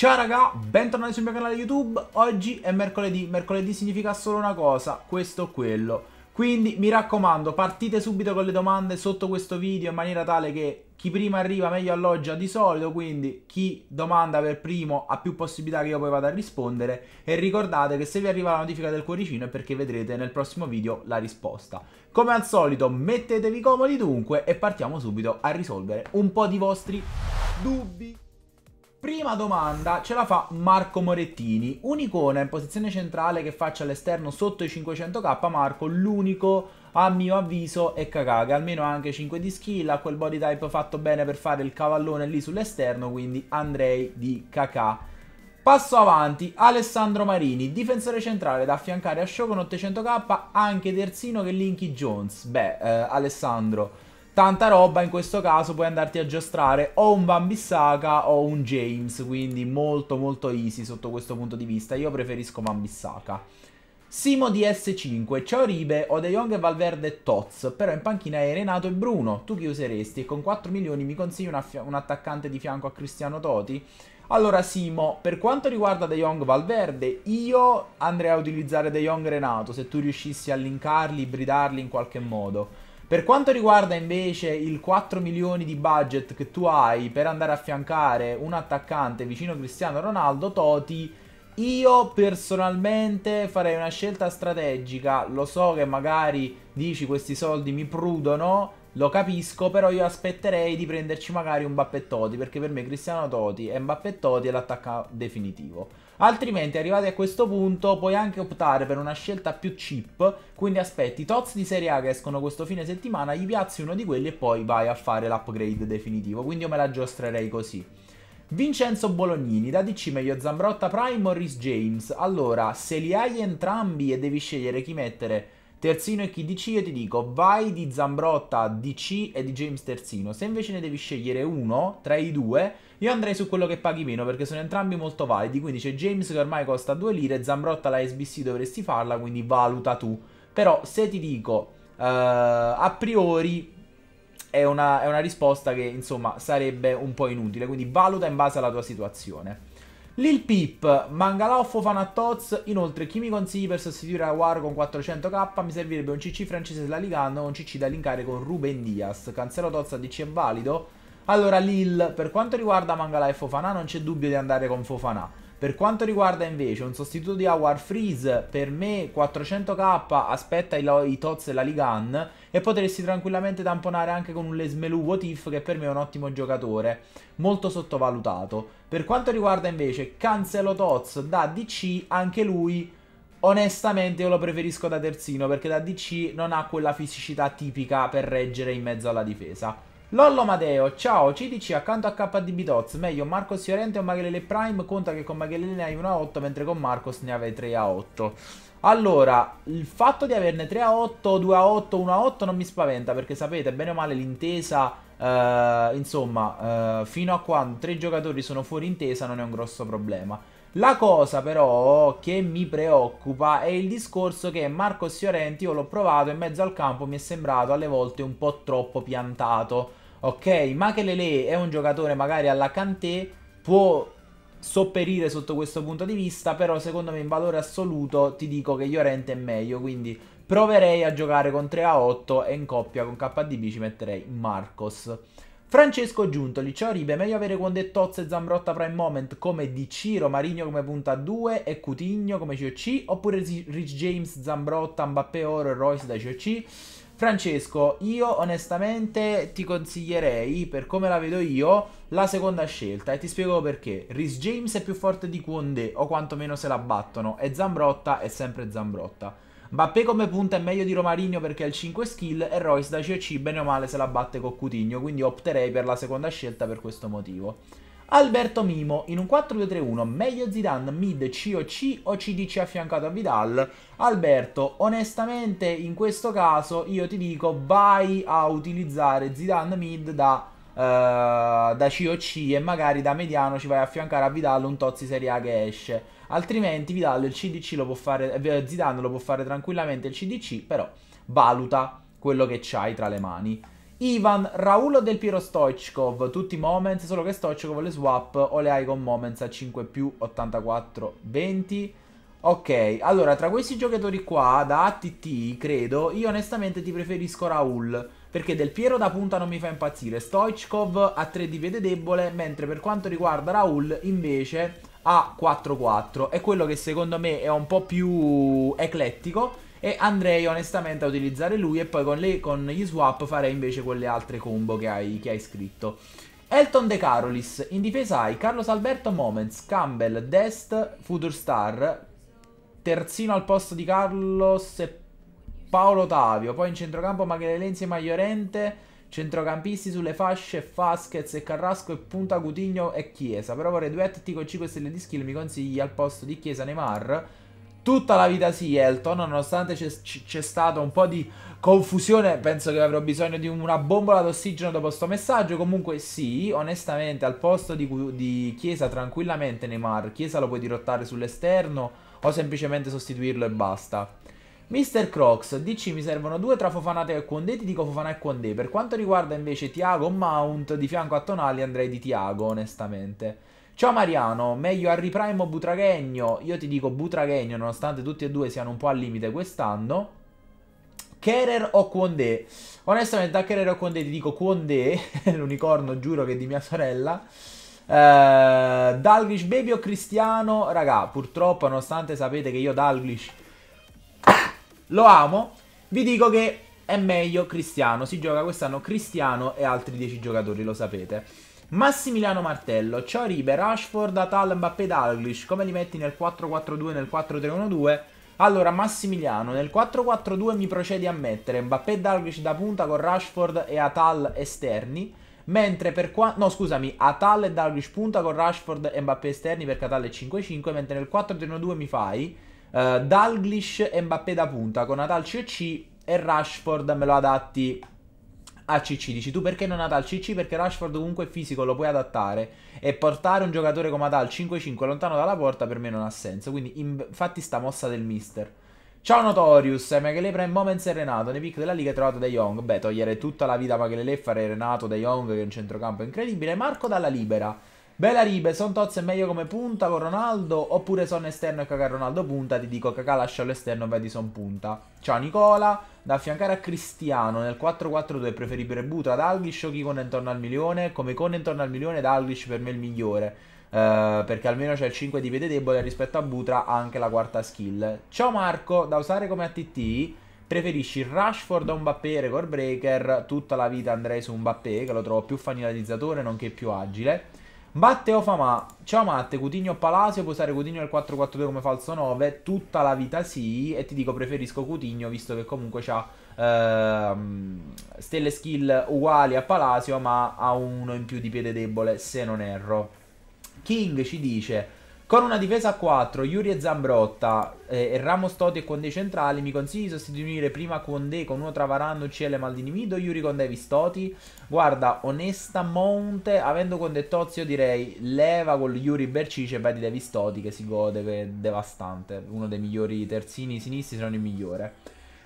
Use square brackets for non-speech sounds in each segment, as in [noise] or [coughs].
Ciao raga, bentornati sul mio canale YouTube, oggi è mercoledì, mercoledì significa solo una cosa, questo o quello. Quindi mi raccomando, partite subito con le domande sotto questo video in maniera tale che chi prima arriva meglio alloggia di solito, quindi chi domanda per primo ha più possibilità che io poi vada a rispondere e ricordate che se vi arriva la notifica del cuoricino è perché vedrete nel prossimo video la risposta. Come al solito mettetevi comodi dunque e partiamo subito a risolvere un po' di vostri dubbi. Prima domanda ce la fa Marco Morettini. Un'icona in posizione centrale che faccia all'esterno sotto i 500k, Marco, l'unico a mio avviso è Kakaga, almeno anche 5 di skill, ha quel body type fatto bene per fare il cavallone lì sull'esterno, quindi andrei di Kakà. Passo avanti, Alessandro Marini, difensore centrale da affiancare a Shogun 800k, anche terzino che Linky Jones. Beh, eh, Alessandro tanta roba in questo caso puoi andarti a giostrare o un Bambissaka o un James quindi molto molto easy sotto questo punto di vista io preferisco Bambissaka Simo di S5, ciao Ribe, ho De Jong e Valverde e Toz, però in panchina è Renato e Bruno, tu chi useresti? E con 4 milioni mi consigli un attaccante di fianco a Cristiano Toti? Allora Simo, per quanto riguarda De Jong Valverde, io andrei a utilizzare De Jong Renato se tu riuscissi a linkarli, ibridarli in qualche modo. Per quanto riguarda invece il 4 milioni di budget che tu hai per andare a affiancare un attaccante vicino a Cristiano Ronaldo, Toti, io personalmente farei una scelta strategica. Lo so che magari dici questi soldi mi prudono, lo capisco, però io aspetterei di prenderci magari un Bappettoti, perché per me Cristiano Toti è Mbappé Toti è l'attacca definitivo. Altrimenti, arrivati a questo punto, puoi anche optare per una scelta più cheap. Quindi aspetti i TOTS di Serie A che escono questo fine settimana, gli piazzi uno di quelli e poi vai a fare l'upgrade definitivo. Quindi io me la giostrerei così. Vincenzo Bolognini, da DC meglio Zambrotta Prime o Rhys James? Allora, se li hai entrambi e devi scegliere chi mettere Terzino e chi DC io ti dico vai di Zambrotta, DC e di James Terzino. Se invece ne devi scegliere uno tra i due, io andrei su quello che paghi meno perché sono entrambi molto validi. Quindi c'è James che ormai costa 2 lire, Zambrotta la SBC dovresti farla, quindi valuta tu. Però se ti dico uh, a priori è una, è una risposta che insomma sarebbe un po' inutile, quindi valuta in base alla tua situazione. Lil Pip, Mangaloffo, Fanatoz, inoltre chi mi consigli per sostituire Aguaro con 400k? Mi servirebbe un CC francese della Ligando o un CC da linkare con Ruben Diaz. Cancelo Toz a DC è valido? Allora Lil, per quanto riguarda Mangala e Fofana non c'è dubbio di andare con Fofana. Per quanto riguarda invece un sostituto di Howard Freeze, per me 400k aspetta i, lo- i Tots e la Ligan e potresti tranquillamente tamponare anche con un Lesmelu Wotif che per me è un ottimo giocatore, molto sottovalutato. Per quanto riguarda invece Cancelo Tots da DC, anche lui onestamente io lo preferisco da terzino perché da DC non ha quella fisicità tipica per reggere in mezzo alla difesa. Lollo Madeo, ciao, CDC accanto a KDB Dots, meglio Marcos Fiorente o Magalele Prime, conta che con Magalele ne hai 1 a 8 mentre con Marcos ne avevi 3 a 8. Allora, il fatto di averne 3 a 8, 2 a 8, 1 a 8 non mi spaventa perché sapete bene o male l'intesa, eh, insomma, eh, fino a quando tre giocatori sono fuori intesa non è un grosso problema. La cosa però che mi preoccupa è il discorso che Marcos Fiorenti, io l'ho provato in mezzo al campo, mi è sembrato alle volte un po' troppo piantato ok? Makelele è un giocatore magari alla Kanté, può sopperire sotto questo punto di vista, però secondo me in valore assoluto ti dico che Llorente è meglio, quindi proverei a giocare con 3 a 8 e in coppia con KDB ci metterei Marcos. Francesco Giuntoli, ciao Ribe, meglio avere Quonde Tozze e Zambrotta prime moment come Di Ciro, Marigno come punta 2 e Cutigno come COC, oppure Rich James, Zambrotta, Mbappé Oro e Royce da COC? Francesco, io onestamente ti consiglierei, per come la vedo io, la seconda scelta e ti spiego perché. Rhys James è più forte di Kwonde o quantomeno se la battono e Zambrotta è sempre Zambrotta. Mbappé come punta è meglio di Romarigno perché ha il 5 skill e Royce da CC bene o male se la batte con Coutinho, quindi opterei per la seconda scelta per questo motivo. Alberto Mimo in un 4-2-3-1, meglio Zidane, mid COC o CDC affiancato a Vidal. Alberto, onestamente in questo caso io ti dico vai a utilizzare Zidane mid da Uh, da COC e magari da mediano ci vai a affiancare a Vidal un Tozzi Serie A che esce. Altrimenti Vidal il CDC lo può fare, eh, Zidane lo può fare tranquillamente il CDC, però valuta quello che c'hai tra le mani. Ivan Raul o del Piero Stoichkov, tutti moments, solo che Stoichkov le swap o le hai con moments a 5 più 84 20. Ok, allora tra questi giocatori qua, da ATT credo, io onestamente ti preferisco Raul, perché Del Piero da punta non mi fa impazzire, Stoichkov ha 3 di piede debole, mentre per quanto riguarda Raul invece ha 4-4, è quello che secondo me è un po' più eclettico, e andrei onestamente a utilizzare lui e poi con, le, con gli swap farei invece quelle altre combo che hai, che hai scritto. Elton De Carolis, in difesa hai Carlos Alberto Moments, Campbell, Dest, Future Star, terzino al posto di Carlos e Paolo Tavio, poi in centrocampo Maghelenzi e Maiorente, centrocampisti sulle fasce Fasquez e Carrasco e punta Cutigno e Chiesa, però vorrei due atleti con 5 stelle di skill, mi consigli al posto di Chiesa Neymar tutta la vita sì Elton, nonostante c'è stato un po' di confusione, penso che avrò bisogno di una bombola d'ossigeno dopo sto messaggio, comunque sì, onestamente al posto di, di Chiesa tranquillamente Neymar, Chiesa lo puoi dirottare sull'esterno o semplicemente sostituirlo e basta. Mister Crocs, DC mi servono due tra Fofanate e Condé, ti dico Fofana e Condé. Per quanto riguarda invece Tiago Mount, di fianco a Tonali andrei di Tiago, onestamente. Ciao Mariano, meglio Harry Prime o Butraghegno? Io ti dico Butraghegno, nonostante tutti e due siano un po' al limite quest'anno. Kerer o Kwonde? Onestamente a Kerer o Kwonde ti dico Kwonde, [laughs] l'unicorno giuro che è di mia sorella. Uh, Dalglish Baby o Cristiano? Raga, purtroppo nonostante sapete che io Dalglish [coughs] lo amo, vi dico che è meglio Cristiano. Si gioca quest'anno Cristiano e altri 10 giocatori, lo sapete. Massimiliano Martello, Cioribe, Rashford, Atal, Mbappé, Dalglish, come li metti nel 4-4-2 nel 4-3-1-2? Allora Massimiliano, nel 4-4-2 mi procedi a mettere Mbappé e Dalglish da punta con Rashford e Atal esterni, mentre per qua... no scusami, Atal e Dalglish punta con Rashford e Mbappé esterni perché Atal è 5-5, mentre nel 4-3-1-2 mi fai uh, Dalglish e Mbappé da punta con Atal CC e Rashford me lo adatti al CC. Dici tu perché non Nadal CC? Perché Rashford comunque è fisico, lo puoi adattare e portare un giocatore come Adal 5-5 lontano dalla porta per me non ha senso. Quindi infatti sta mossa del mister. Ciao Notorius, eh, Magalè in Moments e Renato, nei pick della Liga trovato De Jong. Beh, togliere tutta la vita a e fare Renato, De Jong che è un centrocampo incredibile. Marco dalla Libera. Bella Ribe, Son Tozzi è meglio come punta con Ronaldo oppure Son esterno e Cacà Ronaldo punta? Ti dico Cacà lascia all'esterno e vedi Son punta. Ciao Nicola, da affiancare a Cristiano nel 4-4-2 è preferibile Buto ad Alghish o Kikon intorno al milione? Come Con intorno al milione, Dalglish per me è il migliore. Uh, perché almeno c'è il 5 di piede debole rispetto a Butra ha anche la quarta skill. Ciao Marco, da usare come ATT preferisci Rashford o un Mbappé record breaker, tutta la vita andrei su un Mbappé che lo trovo più fanatizzatore nonché più agile. Matteo Famà, ciao Matte, Coutinho Palacio, puoi usare Coutinho nel 4-4-2 come falso 9, tutta la vita sì, e ti dico preferisco Cutigno visto che comunque ha ehm, stelle skill uguali a Palacio ma ha uno in più di piede debole se non erro. King ci dice... Con una difesa a 4, Yuri e Zambrotta eh, e Ramos Totti e Conde centrali, mi consigli di sostituire prima Conde con uno tra Varane, Uccele e Maldini Mido, Yuri con Davis Totti. Guarda, onesta Monte, avendo Conde Tozio direi leva con Yuri Bercice e vai di Davis Totti che si gode che è devastante. Uno dei migliori terzini sinistri, se non il migliore.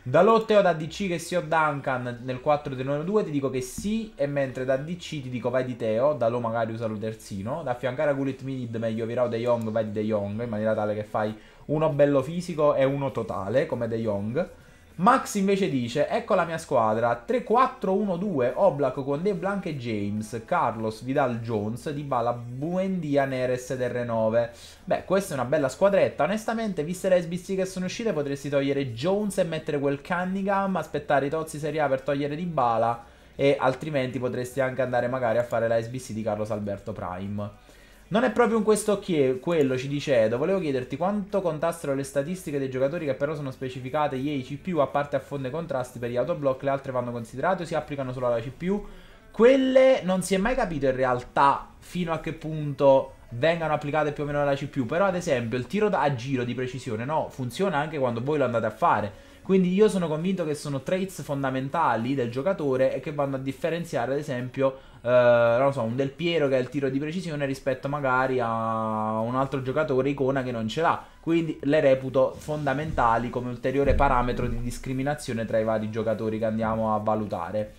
Da Lotte o da DC che sia Duncan nel 4 del 2 ti dico che sì, e mentre da DC ti dico vai di Teo, da Lo magari usa lo terzino, da affiancare a Gullit Mid meglio Virao De Jong vai di De Jong in maniera tale che fai uno bello fisico e uno totale come De Jong. Max invece dice, ecco la mia squadra, 3-4-1-2, Oblak con De Blanc e James, Carlos, Vidal, Jones, Di Bala, Buendia, Neres ed R9. Beh, questa è una bella squadretta, onestamente, viste le SBC che sono uscite potresti togliere Jones e mettere quel Cunningham, aspettare i tozzi Serie A per togliere Dybala e altrimenti potresti anche andare magari a fare la SBC di Carlos Alberto Prime. Non è proprio un questo chie- quello, ci dice Edo. Volevo chiederti quanto contassero le statistiche dei giocatori che però sono specificate ieri CPU a parte a fondo i contrasti per gli autoblock, le altre vanno considerate o si applicano solo alla CPU. Quelle non si è mai capito in realtà fino a che punto vengano applicate più o meno alla CPU. Però ad esempio il tiro a giro di precisione no, funziona anche quando voi lo andate a fare quindi io sono convinto che sono traits fondamentali del giocatore e che vanno a differenziare, ad esempio, eh, non so, un Del Piero che ha il tiro di precisione rispetto magari a un altro giocatore icona che non ce l'ha. Quindi le reputo fondamentali come ulteriore parametro di discriminazione tra i vari giocatori che andiamo a valutare.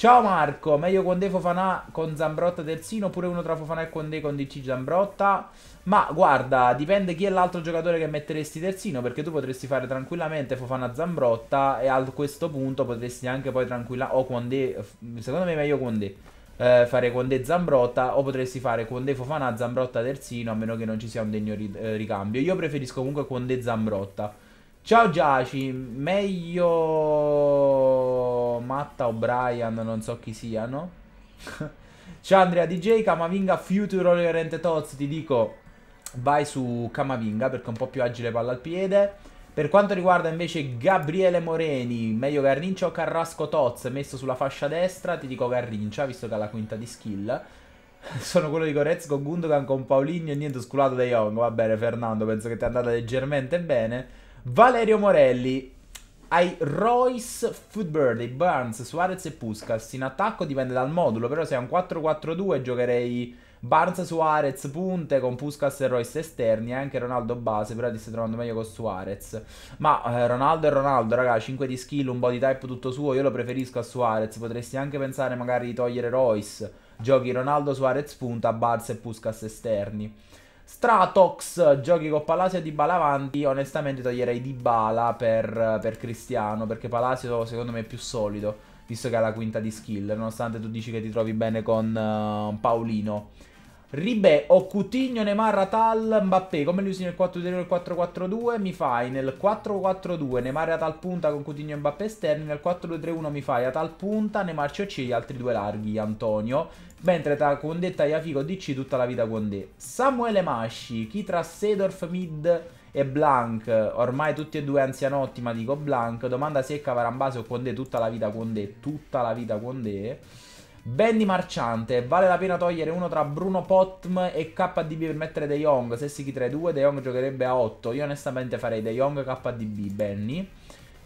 Ciao Marco, meglio con De Fofanà con Zambrotta terzino oppure uno tra Fofanà e con De con DC Zambrotta? Ma guarda, dipende chi è l'altro giocatore che metteresti terzino perché tu potresti fare tranquillamente Fofana Zambrotta e a questo punto potresti anche poi tranquillamente... o con De... secondo me è meglio Conde. Eh, fare con De Zambrotta o potresti fare con De Fofanà Zambrotta terzino a meno che non ci sia un degno ri eh, ricambio. Io preferisco comunque con De Zambrotta. Ciao Giaci, meglio Matta o Brian, non so chi siano. [laughs] Ciao Andrea DJ, Camavinga Future Oriente Tots, ti dico vai su Camavinga perché è un po' più agile palla al piede. Per quanto riguarda invece Gabriele Moreni, meglio Garrincia o Carrasco Toz, messo sulla fascia destra, ti dico Garrincia, visto che ha la quinta di skill. [laughs] Sono quello di Corez con Gundogan, con Paulinho e niente sculato da Young. Va bene Fernando, penso che ti è andata leggermente bene. Valerio Morelli, hai Royce, Foodbird, Burns, Suarez e Puskas. In attacco dipende dal modulo, però se è un 4-4-2 giocherei Barnes, Suarez, punte con Puskas e Royce esterni. E anche Ronaldo base, però ti stai trovando meglio con Suarez. Ma eh, Ronaldo e Ronaldo, raga, 5 di skill, un body type tutto suo, io lo preferisco a Suarez. Potresti anche pensare magari di togliere Royce. Giochi Ronaldo, Suarez, punta, Barnes e Puskas esterni. Stratox, giochi con Palacio e Di Bala avanti. Onestamente toglierei Di Bala per, per Cristiano, perché Palacio secondo me è più solido, visto che ha la quinta di skill, nonostante tu dici che ti trovi bene con uh, Paolino. Ribè, Cutigno Neymar, Ratal, Mbappé. Come li usi nel 4-2-4-4-2? Mi fai nel 4-4-2 Neymar, Ratal, punta con Cutigno e Mbappé esterni. Nel 4-2-3-1 mi fai Ratal, punta, Neymar, CC, gli altri due larghi, Antonio. Mentre tra Condé e Tagliafico DC tutta la vita Condé. Samuele Masci, chi tra Sedorf, Mid e Blank. Ormai tutti e due anzianotti, ma dico Blank. Domanda secca, Varambase o Condé? Tutta la vita Condé, tutta la vita Condé. Benny Marciante, vale la pena togliere uno tra Bruno Potm e KDB per mettere De Jong? Se si chi tra i due, De Jong giocherebbe a 8. Io onestamente farei De Jong KDB, Benny.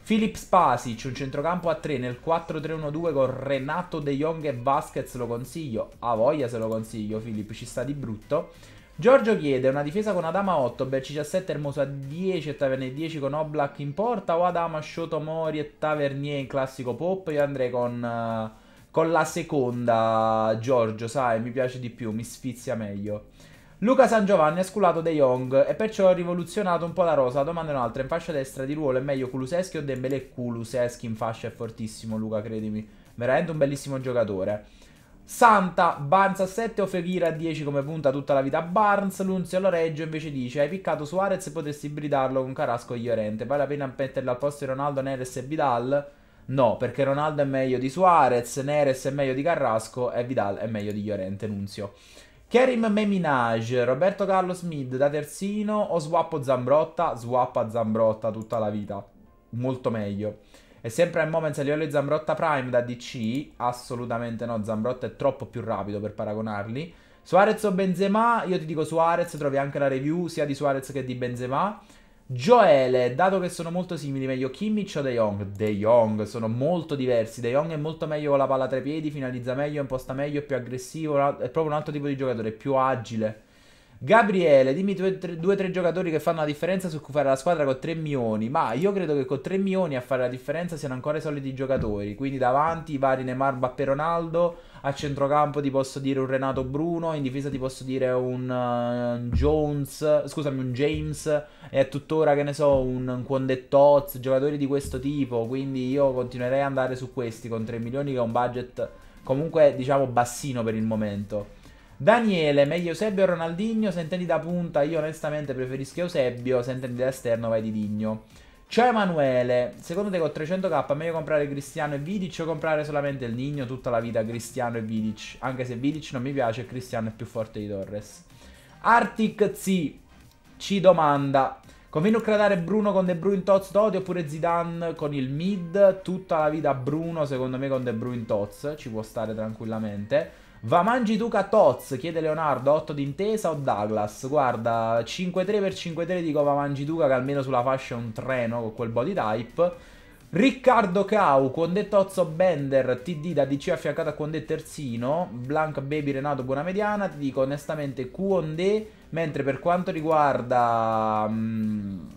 Philip Spasic, un centrocampo a 3 nel 4-3-1-2 con Renato De Jong e Vasquez, lo consiglio. A voglia se lo consiglio, Philip, ci sta di brutto. Giorgio chiede una difesa con Adama 8, Berci 17, Hermoso a 10 e Tavernier 10 con Oblak in porta o Adama, Shotomori e Tavernier in classico pop. Io andrei con... Uh, con la seconda, Giorgio, sai, mi piace di più, mi sfizia meglio. Luca San Giovanni ha sculato De Jong e perciò ha rivoluzionato un po' la rosa. La domanda è un'altra. In fascia destra di ruolo è meglio Kuluseschi o Dembele? Kuluseschi in fascia è fortissimo, Luca, credimi. Veramente un bellissimo giocatore. Santa, Barnes a 7 o Fevira a 10 come punta tutta la vita. Barnes, Lunzio Loreggio invece dice hai piccato Suarez potresti bridarlo con Carrasco e Llorente. Vale la pena metterlo al posto di Ronaldo, Neres e Vidal? No, perché Ronaldo è meglio di Suarez, Neres è meglio di Carrasco e Vidal è meglio di Llorente Nunzio. Kerim Meminage, Roberto Carlos Mid da terzino o swappo Zambrotta? Swappa Zambrotta tutta la vita. Molto meglio. E sempre al moments a livello di Zambrotta Prime da DC? Assolutamente no, Zambrotta è troppo più rapido per paragonarli. Suarez o Benzema? Io ti dico Suarez, trovi anche la review sia di Suarez che di Benzema. Joele, dato che sono molto simili, meglio Kimmich o De Jong? De Jong, sono molto diversi. De Jong è molto meglio con la palla tra i piedi, finalizza meglio, imposta meglio, è più aggressivo, è proprio un altro tipo di giocatore, è più agile. Gabriele, dimmi due o tre, tre giocatori che fanno la differenza su cui fare la squadra con 3 milioni. Ma io credo che con 3 milioni a fare la differenza siano ancora i soliti giocatori. Quindi davanti i vari Neymar, Bappe, Ronaldo. A centrocampo ti posso dire un Renato Bruno. In difesa ti posso dire un uh, Jones. Scusami, un James. E a tuttora, che ne so, un, un Giocatori di questo tipo. Quindi io continuerei ad andare su questi con 3 milioni, che è un budget comunque, diciamo, bassino per il momento. Daniele, meglio Eusebio o Ronaldinho? Se intendi da punta, io onestamente preferisco Eusebio, Sentendi da esterno vai di Digno. Ciao Emanuele, secondo te con 300k è meglio comprare Cristiano e Vidic o comprare solamente il Nino tutta la vita Cristiano e Vidic? Anche se Vidic non mi piace, Cristiano è più forte di Torres. Arctic Z ci domanda Conviene credere Bruno con De Bruyne Toz Dodi oppure Zidane con il mid. Tutta la vita Bruno, secondo me, con De Bruyne Toz. Ci può stare tranquillamente. Va mangi Duca Toz, chiede Leonardo, 8 d'intesa o Douglas? Guarda, 5-3 per 5-3 dico Va mangi Duca che almeno sulla fascia è un treno con quel body type. Riccardo Cau, Conde Tozzo Bender, TD da DC affiancato a Conde Terzino, Blank Baby Renato Buona Mediana, ti dico onestamente Conde Mentre per quanto riguarda... Um, mm,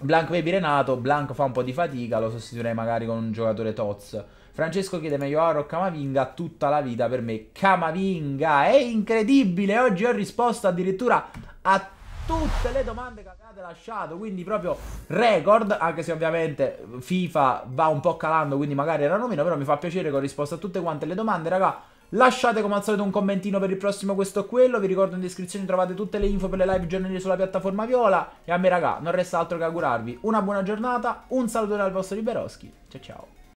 Blanco Baby Renato, Blanco fa un po' di fatica, lo sostituirei magari con un giocatore Toz. Francesco chiede meglio Aro Camavinga tutta la vita per me. Camavinga è incredibile, oggi ho risposto addirittura a tutte le domande che avete lasciato, quindi proprio record, anche se ovviamente FIFA va un po' calando, quindi magari erano meno, però mi fa piacere che ho risposto a tutte quante le domande, raga. Lasciate come al solito un commentino per il prossimo questo o quello. Vi ricordo in descrizione trovate tutte le info per le live giornali sulla piattaforma Viola. E a me raga, non resta altro che augurarvi una buona giornata, un saluto dal vostro Liberoschi. Ciao ciao.